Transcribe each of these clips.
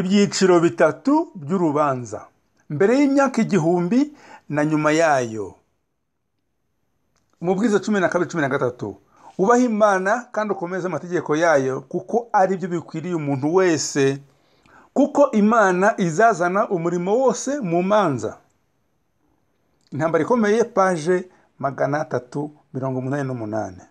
ibyiciro bitatu by'urubanza mbere y'imyaka igihumbi na nyuma yayo umubwiza cumi na kabiri cumi na gatatu ubaha imana kandi ukomeze amategeko yayo kuko ari byo bikwiriye umuntu wese kuko imana izazana umurimo wose mu manza intambara ikomeye paje magana atatu mirongo umunani n'umunani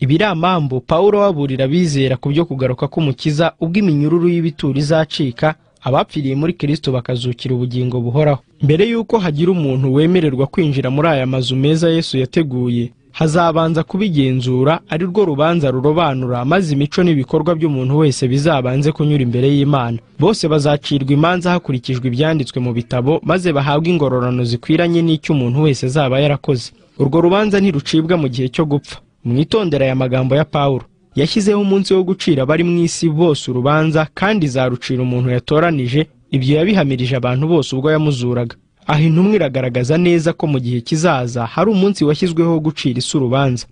ibiramambu pawulo waburira bizera ku byo kugaruka k'umukiza ubwo iminyururu y'ibituro izacika abapfiriye muri kirisito bakazukira ubugingo buhoraho mbere y'uko hagira umuntu wemererwa kwinjira muri aya mazu meza yesu yateguye hazabanza kubigenzura ari rwo rubanza rurobanura maze imico n'ibikorwa by'umuntu wese bizabanze kunyura imbere y'imana bose bazacirwa imanza hakurikijwe ibyanditswe mu bitabo maze bahabwe ingororano zikwiranye n'icyo umuntu wese azaba yarakoze urwo rubanza ntirucibwa mu gihe cyo gupfa mwitondera aya magambo ya paul yashyizeho umunsi wo gucira abari mu isi bose urubanza kandi zarucira umuntu yatoranije ibyo yabihamirije abantu bose ubwo yamuzuraga aha intumwa iragaragaza neza ko mu gihe kizaza hari umunsi washyizweho gucira isi urubanza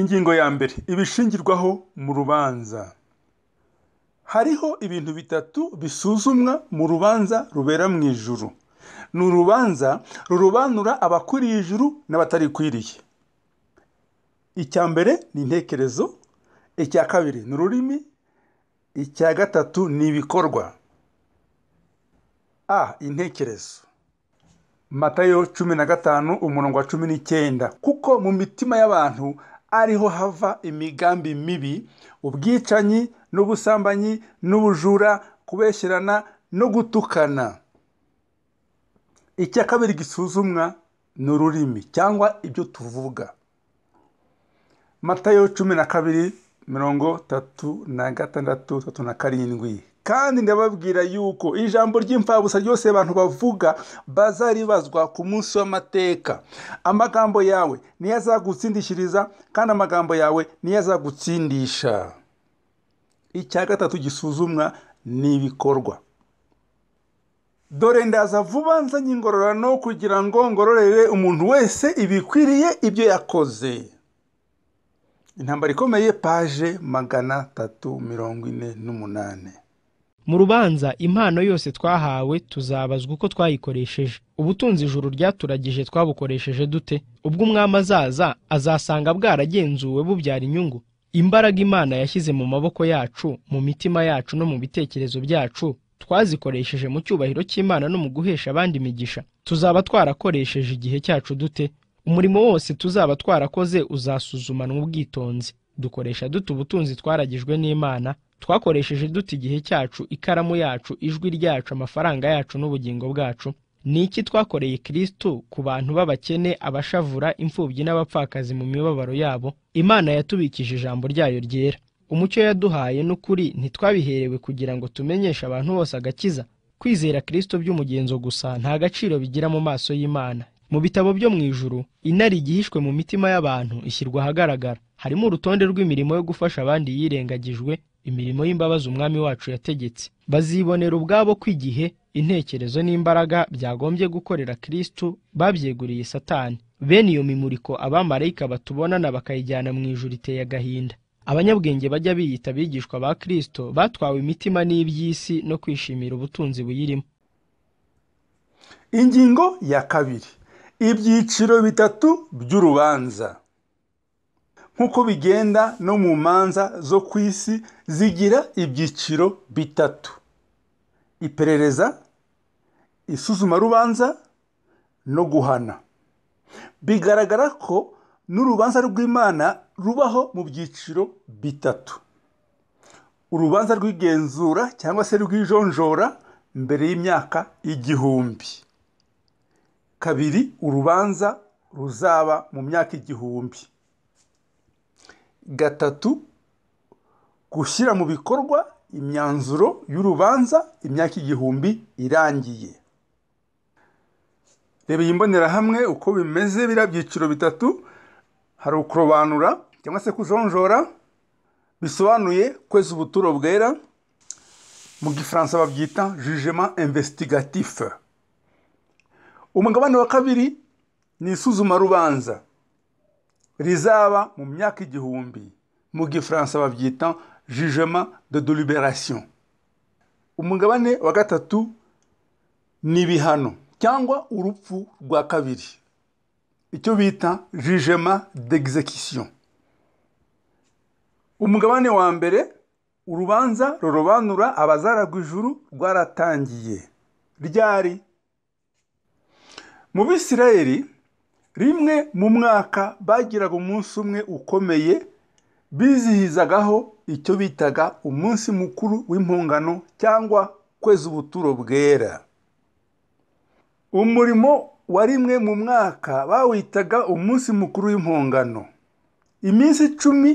ingingo ya mbere ibishingirwaho mu rubanza hariho ibintu bitatu bisuzumwa mu rubanza rubera mu ijuru ni urubanza rurobanura abakuriye ijuru n'abatarikwiriye icya mbere ni intekerezo icya kabiri ni ururimi icya gatatu ni ibikorwa a intekerezo matayo cumi na gatanu umurongo wa cumi n'icyenda kuko mu mitima y'abantu ariho hava imigambi mibi ubwicanyi n'ubusambanyi n'ubujura kubeshyerana no gutukana icya kabiri gisuzumwa ni ururimi cyangwa ibyo tuvuga matayo cumi na kabiri mirongo itatu na gatandatu itatu na karindwi kandi ndababwira yuko ijambo ry'imfabusa ryose abantu bavuga bazaribazwa ku munsi w'amateka amagambo yawe niyo azagutsindishiriza kandi amagambo yawe niyo azagutsindisha icya gatatu gisuzumwa n'ibikorwa dore ndaza vuba nzanye ingororano kugira ngo ngororere umuntu wese ibikwiriye ibyo yakoze intambara ikomeye paje magana atatu mirongo ine n'umunani mu rubanza impano yose twahawe tuzabazwa uko twayikoresheje ubutunzi ijuru ryaturagije twabukoresheje dute ubwo umwami azaza azasanga bwaragenzuwe bubyara inyungu imbaraga imana yashyize mu maboko yacu mu mitima yacu no mu bitekerezo byacu twazikoresheje mu cyubahiro cy'imana no mu guhesha abandi imigisha tuzaba twarakoresheje igihe cyacu dute umurimo wose tuzaba twarakoze uzasuzumanwa ubwitonzi dukoresha dute ubutunzi twaragijwe n'imana twakoresheje dute igihe cyacu ikaramu yacu ijwi ryacu amafaranga yacu n'ubugingo bwacu ni iki twakoreye kirisitu ku bantu b'abakene abashavura imfubyi n'abapfakazi mu mibabaro yabo imana yatubikije ijambo ryayo ryera umucyo yaduhaye n'ukuri ntitwabiherewe kugira ngo tumenyeshe abantu bose agakiza kwizera kirisito by'umugenzo gusa nta gaciro bigira mu maso y'imana mu bitabo byo mu ijuru inari igihishwe mu mitima y'abantu ishyirwa ahagaragara harimo urutonde rw'imirimo yo gufasha abandi yirengagijwe imirimo y'imbabazi umwami wacu yategetse bazibonera ubwabo ko igihe intekerezo n'imbaraga byagombye gukorera kirisitu babyeguriye satani bene iyo mimuriko abamarayika batubonana bakayijyana mu ijuru iteye agahinda abanyabwenge bajya biyita abigishwa ba kirisito batwawe imitima n'iby'isi no kwishimira ubutunzi buyirimo ingingo ya kabiri ibyiciro bitatu by'urubanza nk'uko bigenda no mu manza zo ku isi zigira ibyiciro bitatu iperereza isuzumarubanza no guhana bigaragara ko n'urubanza rw'imana rubaho mu byiciro bitatu urubanza rw'igenzura cyangwa se rw'ijonjora mbere y'imyaka igihumbi kabiri urubanza ruzaba mu myaka igihumbi gatatu gushyira mu bikorwa imyanzuro y'urubanza imyaka igihumbi irangiye reba iyi mbonerahamwe uko bimeze biriya byiciro bitatu hari ukurobanura cyangwa se kujonjora bisobanuye kweza ubuturo bwera mu gifaransa babyita jugema investigatife umugabane wa kabiri ni isuzumarubanza rizaba mu myaka igihumbi mu gifaransa babyita jugement de deliberation umugabane wa gatatu ni ibihano cyangwa urupfu rwa kabiri icyo bita jugement d'execution umugabane wa mbere urubanza rurobanura abazaragwa ijuru rwaratangiye ryari mu bisirayeli rimwe mu mwaka bagiraga umunsi umwe ukomeye bizihizagaho icyo bitaga umunsi mukuru w'impungano cyangwa kwezi ubuturo bwera umurimo wa rimwe mu mwaka bawitaga umunsi mukuru w'impungano iminsi icumi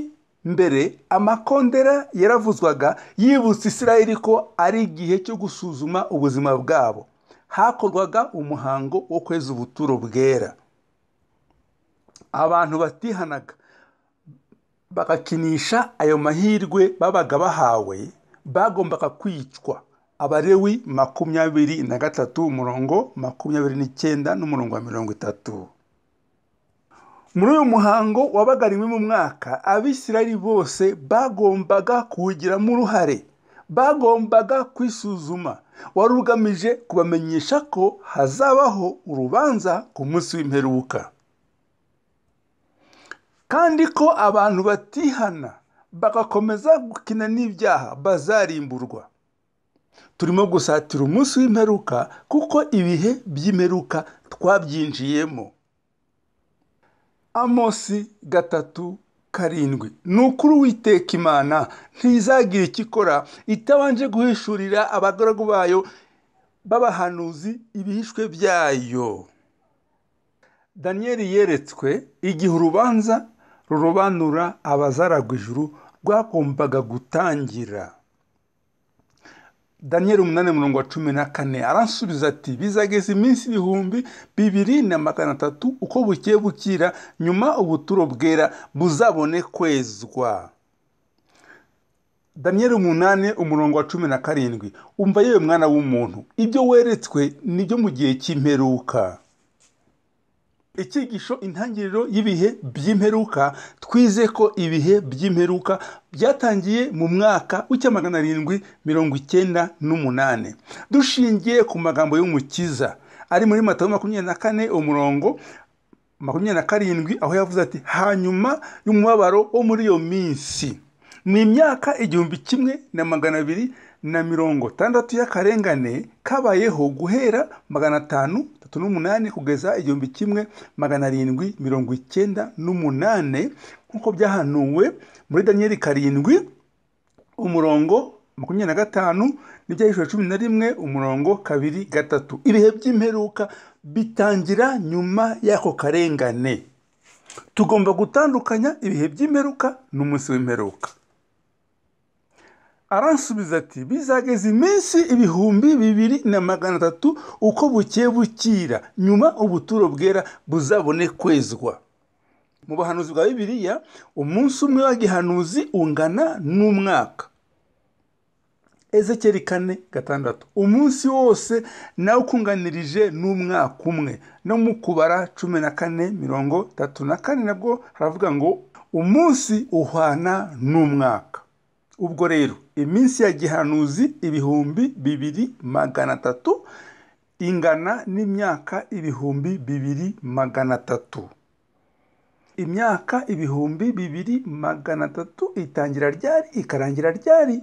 mbere amakondera yaravuzwaga yibutsa isirayeli ko ari igihe cyo gusuzuma ubuzima bwabo hakorwaga umuhango wo kweza ubuturo bwera abantu batihanaga bagakinisha ayo mahirwe babaga bahawe bagombaga kwicwa abarewi makumyabiri na gatatu umurongo makumyabiri n'icyenda n'umurongo wa mirongo itatu muri uyu muhango wabaga rimwe mu mwaka abisirayeli bose bagombaga kuwugiramo uruhare bagombaga kwisuzuma wari ugamije kubamenyesha ko hazabaho urubanza ku munsi w'imperuka kandi ko abantu batihana bagakomeza gukina n'ibyaha bazarimburwa turimo gusatira umunsi w'imperuka kuko ibihe by'imperuka twabyinjiyemo amosi gatatu karindwi ni ukuri uwiteka imana ntizagira icyo ikora itabanje guhishurira abagaragu bayo b'abahanuzi ibihishwe byayo daniyeli yeretswe igihe urubanza rurobanura abazaragwa ijuru rwagombaga gutangira daniel umunani umurongo wa cumi na kane aransubiza ati bizageza iminsi ibihumbi bibiri na magana atatu uko bukeye bukira nyuma ubuturo bwera buzabone kwezwa daniyeli umunani umurongo wa cumi na karindwi umva yewe mwana w'umuntu ibyo weretswe nibyo mu gihe cy'imperuka icyigisho intangiriro y'ibihe by'imperuka twize ko ibihe by'imperuka byatangiye mu mwaka w'icya magana arindwi mirongo icyenda n'umunani dushingiye ku magambo y'umukiza ari muri matayo makumyabiri na kane umurongo makumyabiri na karindwi aho yavuze ati hanyuma y'umubabaro wo muri iyo minsi ni imyaka igihumbi kimwe na magana abiri na mirongo itandatu y'akarengane kabayeho guhera magana atanu atatu n'umunani kugeza igihumbi kimwe magana arindwi mirongo icyenda n'umunani nk'uko byahanuwe muri daniyeli karindwi umurongo makumyabiri na gatanu n'ibyahishura cumi na rimwe umurongo kabiri gatatu ibihe by'imperuka bitangira nyuma y'ako karengane tugomba gutandukanya ibihe by'imperuka n'umunsi w'imperuka aransubiza ati bizageza iminsi ibihumbi bibiri na magana atatu uko buke bukira nyuma ubuturo bwera buzabone kwezwa mu buhanuzi bwa bibiriya umunsi umwe wa gihanuzi ungana n'umwaka ezekeri kane gatandatu umunsi wose nawe ukunganirije n'umwaka umwe no mu kubara cumi na kane mirongo itatu na kane nabwo haravuga ngo umunsi uhwana n'umwaka ubwo rero iminsi ya gihanuzi ibihumbi bibiri magana atatu ingana n'imyaka ibihumbi bibiri magana atatu imyaka ibihumbi bibiri magana atatu itangira ryari ikarangira ryari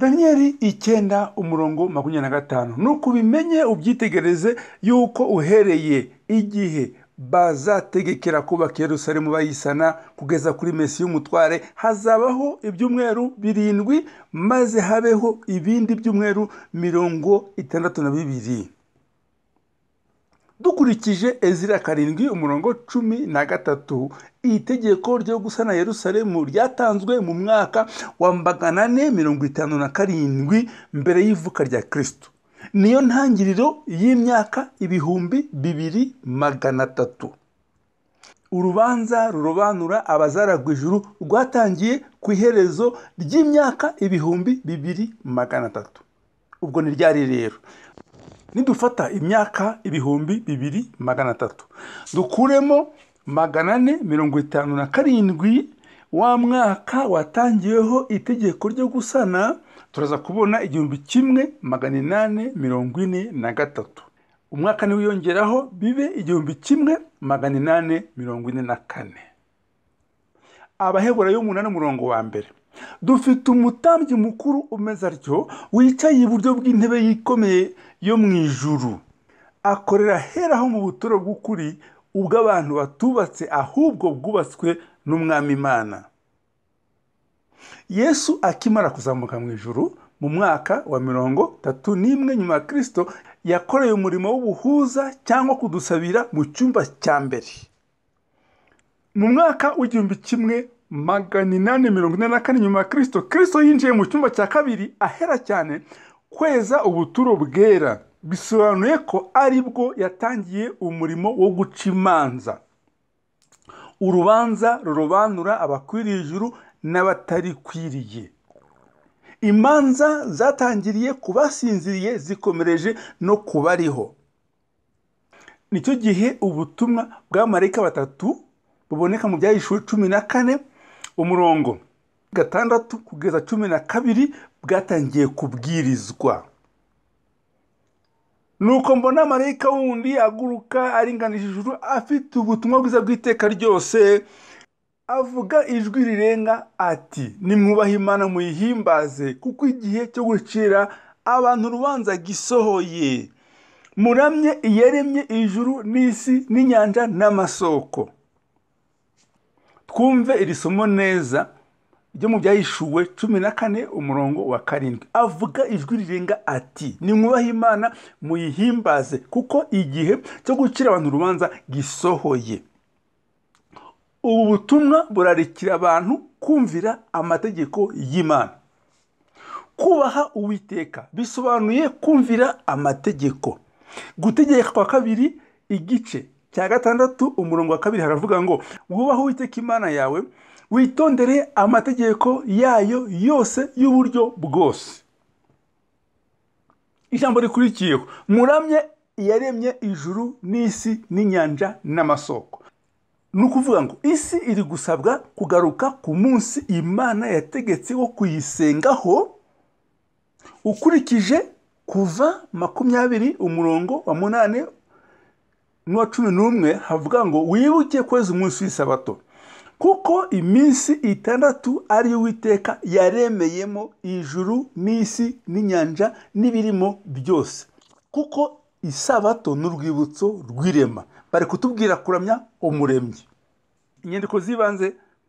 daniyeli icyenda umurongo makumyabiri na gatanu nuko ukubimenye ubyitegereze yuko uhereye igihe bazategekera kubaka Yerusalemu bayisana kugeza kuri mesi y'umutware hazabaho ibyumweru birindwi maze habeho ibindi byumweru mirongo itandatu na bibiri dukurikije ezira karindwi umurongo cumi na gatatu iri tegeko ryo gusana Yerusalemu ryatanzwe mu mwaka wa magana ane mirongo itanu na karindwi mbere y'ivuka rya kirisitu niyo ntangiriro y'imyaka ibihumbi bibiri magana atatu urubanza rurobanura abazaragwa ijuru rwatangiye ku iherezo ry'imyaka ibihumbi bibiri magana atatu ubwo ni ryari rero nidufata imyaka ibihumbi bibiri magana atatu dukuremo magana ane mirongo itanu na karindwi wa mwaka watangiweho itegeko ryo gusana turaza kubona igihumbi kimwe magana inani mirongo ine na gatatu umwaka wiyongeraho bibe igihumbi kimwe magana inani mirongo ine na kane abaheburayo y'umunani umurongo wa mbere dufite umutambyi mukuru umeze atyo wicaye iburyo bw'intebe yikomeye yo mu ijuru akorera heraho mu buturo bw'ukuri ubw'abantu batubatse ahubwo bwubatswe n'umwami imana yesu akimara kuzamuka mu ijuru mu mwaka wa mirongo itatu n'imwe nyuma ya kirisito yakoreye umurimo w'ubuhuza cyangwa kudusabira mu cyumba cya mbere mu mwaka w'igihumbi kimwe magana inani mirongo ine na kane nyuma ya kirisito kirisito yinjiye mu cyumba cya kabiri ahera cyane kweza ubuturo bwera bisobanuye ko aribwo yatangiye umurimo wo guca imanza urubanza rurobanura abakwiriye ijuru n'abatarikwiriye imanza zatangiriye ku basinziriye zikomereje no kubariho nicyo gihe ubutumwa bw'abamarayika batatu buboneka mu byahishuwe cumi na kane umurongo gatandatu kugeza cumi na kabiri bwatangiye kubwirizwa nuko mbona marayika wundi aguruka aringanije ijuru afite ubutumwa bwiza bw'iteka ryose avuga ijwi rirenga ati nimwubahe imana muyihimbaze kuko igihe cyo gucira abantu urubanza gisohoye muramye iyaremye ijuru n'isi n'inyanja n'amasoko twumve iri somo neza ryo mu byahishuwe cumi na kane umurongo wa karindwi avuga ijwi rirenga ati nimwubahe imana muyihimbaze kuko igihe cyo gucira abantu urubanza gisohoye ubu butumwa burarikira abantu kumvira amategeko y'imana kubaha uwiteka bisobanuye kumvira amategeko gutegeka kwa kabiri igice cya gatandatu umurongo wa kabiri haravuga ngo wubahe uwiteka imana yawe witondere amategeko yayo yose y'uburyo bwose ijambo rikurikiyeho muramye yaremye ijuru n'isi n'inyanja n'amasoko ni ukuvuga ngo isi iri gusabwa kugaruka ku munsi imana yategetse wo kuyisengaho ukurikije kuva makumyabiri umurongo wa munani n'uwa cumi n'umwe havuga ngo wibuke kwezi umunsi w'isabato kuko iminsi itandatu ariyo uwiteka yaremeyemo ijuru n'isi n'inyanja n'ibirimo byose kuko isabato n’urwibutso rw'irema bari kutubwira kuramya umuremyi inyandiko z'ibanze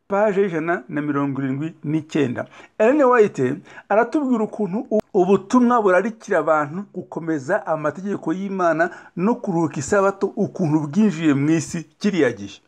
paje y'ijana na mirongo irindwi n'icyenda Ellen White aratubwira ukuntu ubutumwa burarikira abantu gukomeza amategeko y'imana no kuruhuka isabato ukuntu bwinjiye mu isi kiriya gihe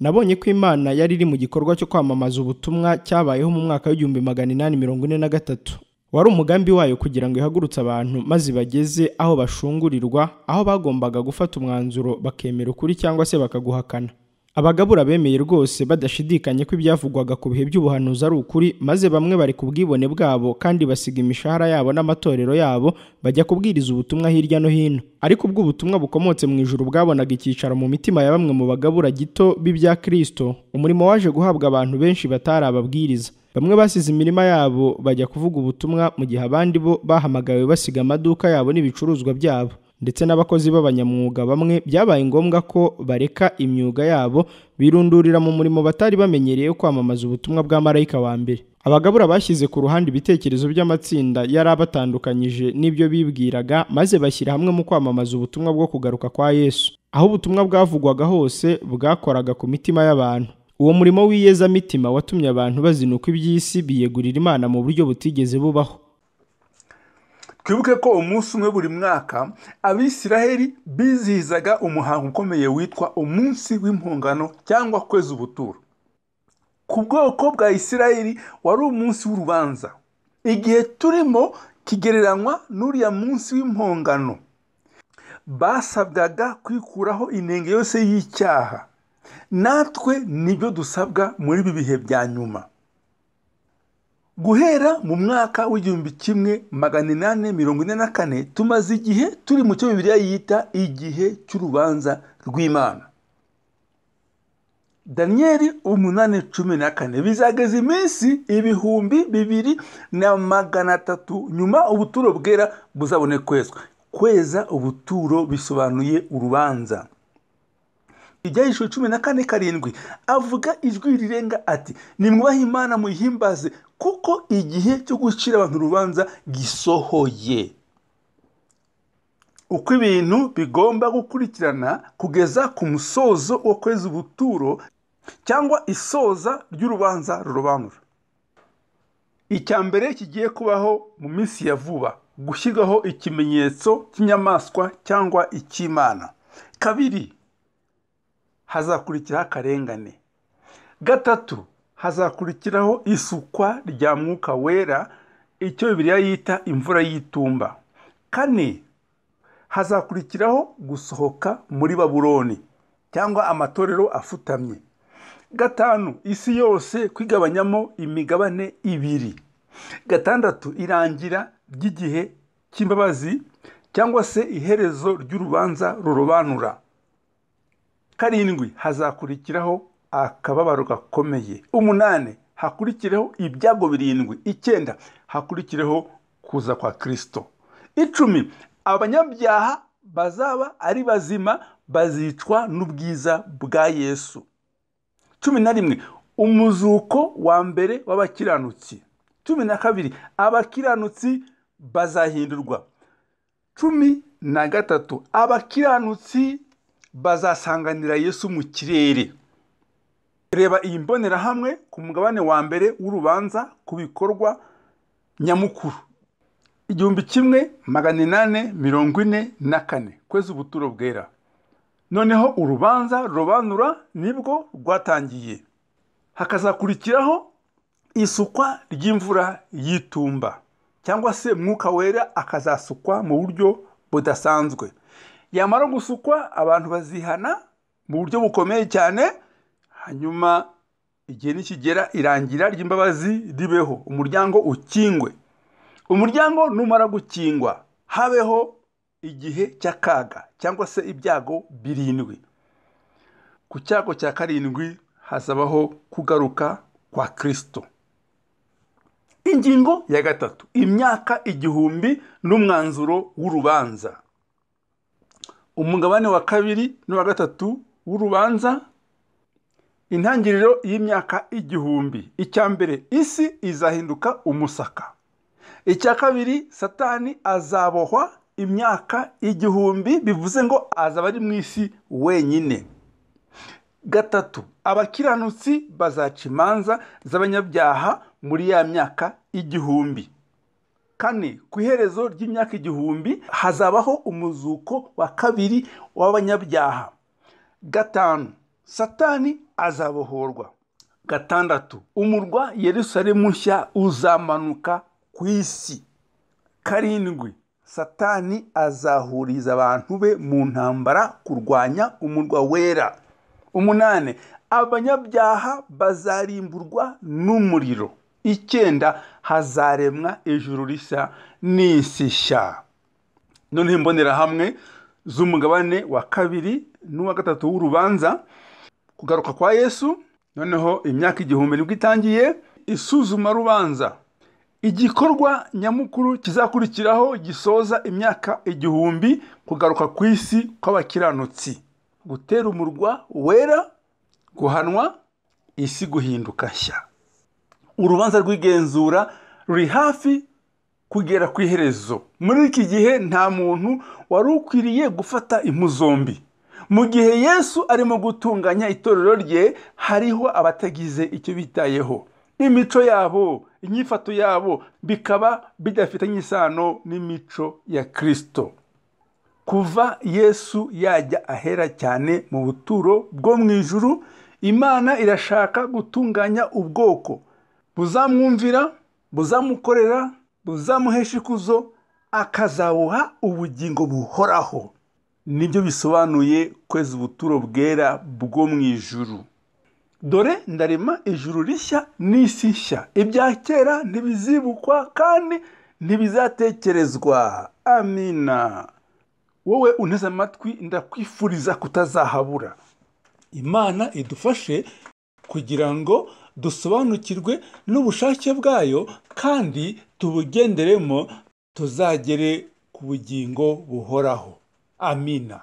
nabonye ko imana yari iri mu gikorwa cyo kwamamaza ubutumwa cyabayeho mu mwaka w'igihumbi magana inani mirongo ine na gatatu wari umugambi wayo kugira ngo ihagurutse abantu maze bageze aho bashungurirwa aho bagombaga gufata umwanzuro bakemera ukuri cyangwa se bakaguhakana abagabura bemeye rwose badashidikanya ko ibyavugwaga ku bihe by'ubuhanuzi ari ukuri maze bamwe bari ku bwibone bwabo kandi basiga imishahara yabo n'amatorero yabo bajya kubwiriza ubutumwa hirya no hino ariko ubwo ubutumwa bukomotse mu ijuru bwabonaga icyicaro mu mitima ya bamwe mu bagabura gito b'ibya kirisito umurimo waje guhabwa abantu benshi batari ababwiriza bamwe basize imirima yabo bajya kuvuga ubutumwa mu gihe abandi bo bahamagawe basiga amaduka yabo n'ibicuruzwa byabo ndetse n'abakozi b'abanyamwuga bamwe byabaye ngombwa ko bareka imyuga yabo birundurira mu murimo batari bamenyereye kwamamaza ubutumwa bwa marayika wa mbere abagabura bashyize ku ruhande ibitekerezo by'amatsinda yari abatandukanyije n'ibyo bibwiraga maze bashyira hamwe mu kwamamaza ubutumwa bwo kugaruka kwa yesu aho ubutumwa bwavugwaga hose bwakoraga ku mitima y'abantu uwo murimo w'iyezamitima watumye abantu bazinuka iby'isi biyegurira imana mu buryo butigeze bubaho twibuke ko umunsi umwe buri mwaka abisiraheli bizihizaga umuhango ukomeye witwa umunsi w'impongano cyangwa kwezi ubuturo ku bwoko bwa isiraheli wari umunsi w'urubanza igihe turimo kigereranywa n'uriya munsi w'impongano basabwaga kwikuraho inenge yose y'icyaha natwe nibyo dusabwa muri ibi bihe bya nyuma guhera mu mwaka w'igihumbi kimwe magana inani mirongo ine na kane tumaze igihe turi mu cyo bibiliya yita igihe cy'urubanza rw'imana daniyeli umunani cumi na kane bizageza iminsi ibihumbi bibiri na magana atatu nyuma ubuturo bwera buzabone kwezwa kweza ubuturo bisobanuye urubanza ibyahishwe cumi na kane karindwi avuga ijwi rirenga ati nimwubahe imana muyihimbaze kuko igihe cyo gucira abantu urubanza gisohoye uko ibintu bigomba gukurikirana kugeza ku musozo wo kwezi ubuturo cyangwa isoza ry'urubanza rurobanura icya mbere kigiye kubaho mu minsi ya vuba gushyirwaho ikimenyetso cy'inyamaswa cyangwa icy'imana kabiri hazakurikiraho akarengane gatatu hazakurikiraho isukwa rya mwuka wera icyo bibiliya yita imvura y'itumba kane hazakurikiraho gusohoka muri baburoni cyangwa amatorero afutamye gatanu isi yose kwigabanyamo imigabane ibiri gatandatu irangira ry'igihe cy'imbabazi cyangwa se iherezo ry'urubanza rurobanura karindwi hazakurikiraho akababaro gakomeye umunani hakurikireho ibyago birindwi icyenda hakurikireho kuza kwa kirisito icumi abanyabyaha bazaba ari bazima bazicwa n'ubwiza bwa yesu cumi na rimwe umuzuko wa mbere w'abakiranutsi cumi na kabiri abakiranutsi bazahindurwa cumi na gatatu abakiranutsi bazasanganira yesu mu kirere reba iyi mbonerahamwe ku mugabane wa mbere w'urubanza ku bikorwa nyamukuru igihumbi kimwe magana inani mirongo ine na kane kwezi ubuturo bwera noneho urubanza rubanura nibwo rwatangiye hakazakurikiraho isukwa ry'imvura y'itumba cyangwa se mwuka wera akazasukwa mu buryo budasanzwe yamara gusukwa abantu bazihana mu buryo bukomeye cyane hanyuma igihe nikigera irangira ry'imbabazi ribeho umuryango ukingwe umuryango numara gukingwa habeho igihe cy'akaga cyangwa se ibyago birindwi ku cyago cya karindwi hazabaho kugaruka kwa kirisito ingingo ya gatatu imyaka igihumbi n'umwanzuro w'urubanza umugabane wa kabiri n'uwa gatatu w'urubanza intangiriro y'imyaka igihumbi icya mbere isi izahinduka umusaka icya kabiri satani azabohwa imyaka igihumbi bivuze ngo azaba ari mu isi wenyine gatatu abakiranutsi bazaca imanza z'abanyabyaha muri ya myaka igihumbi kane ku iherezo ry'imyaka igihumbi hazabaho umuzuko wa kabiri w'abanyabyaha gatanu satani azabohorwa gatandatu umurwa yerusalemu nshya uzamanuka ku isi karindwi satani azahuriza abantu be mu ntambara kurwanya umurwa wera umunani abanyabyaha bazarimburwa n'umuriro icyenda hazaremwa ijuru rishya n'isi nshya noneho imbonerahamwe z'umugabane wa kabiri n'uwa gatatu w'urubanza kugaruka kwa yesu noneho imyaka igihumbi nibwo itangiye isuzuma rubanza igikorwa nyamukuru kizakurikiraho gisoza imyaka igihumbi kugaruka ku isi kw'abakiranutsi gutera umurwa wera guhanwa isi guhinduka nshya urubanza rw'igenzura ruri hafi kugera ku iherezo muri iki gihe nta muntu wari ukwiriye gufata impu zombi mu gihe yesu arimo gutunganya itorero rye hariho abatagize icyo bitayeho imico yabo inyifato yabo bikaba bidafitanye isano n'imico ya kirisito kuva yesu yajya ahera cyane mu buturo bwo mu ijuru imana irashaka gutunganya ubwoko buzamwumvira buzamukorera buzamuhesha ikuzo akazawuha ubugingo buhoraho nibyo bisobanuye kwezi ubuturo bwera bwo mu ijuru dore ndarema ijuru rishya n'isi nshya ibya kera ntibizibukwa kandi ntibizatekerezwa amina wowe unteze amatwi ndakwifuriza kutazahabura imana idufashe kugira ngo dusobanukirwe n'ubushake bwayo kandi tubugenderemo tuzagere ku bugingo buhoraho amina